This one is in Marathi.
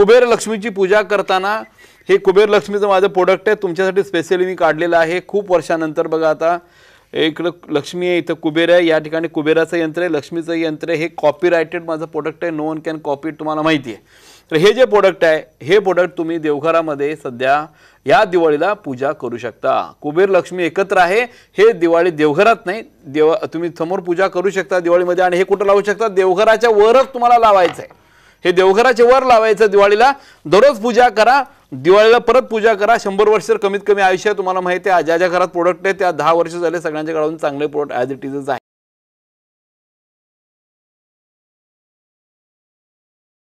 कुबेर लक्ष्मीची पूजा करताना हे कुबेर लक्ष्मीचं माझं प्रोडक्ट आहे तुमच्यासाठी स्पेशली मी काढलेलं आहे खूप वर्षानंतर बघा आता इकडं लक्ष्मी आहे इथं कुबेर आहे या ठिकाणी कुबेराचं यंत्र आहे लक्ष्मीचं यंत्र आहे हे कॉपीरायटेड माझं प्रोडक्ट आहे नो वन कॅन कॉपी तुम्हाला माहिती आहे तर हे जे प्रोडक्ट आहे हे प्रोडक्ट तुम्ही देवघरामध्ये सध्या या दिवाळीला पूजा करू शकता कुबेर लक्ष्मी एकत्र आहे हे दिवाळी देवघरात नाही देव तुम्ही समोर पूजा करू शकता दिवाळीमध्ये आणि हे कुठं लावू शकता देवघराच्या वरच तुम्हाला लावायचं आहे हे देवघराचे वर लावायचं दिवाळीला दररोज पूजा करा दिवाळीला परत पूजा करा शंभर वर्ष कमीत कमी आयुष्य तुम्हाला माहिती आहे ज्या ज्या घरात प्रोडक्ट आहे त्या दहा वर्ष झाले सगळ्यांच्या घरातून चांगले प्रोडक्ट ॲज इट इज आहे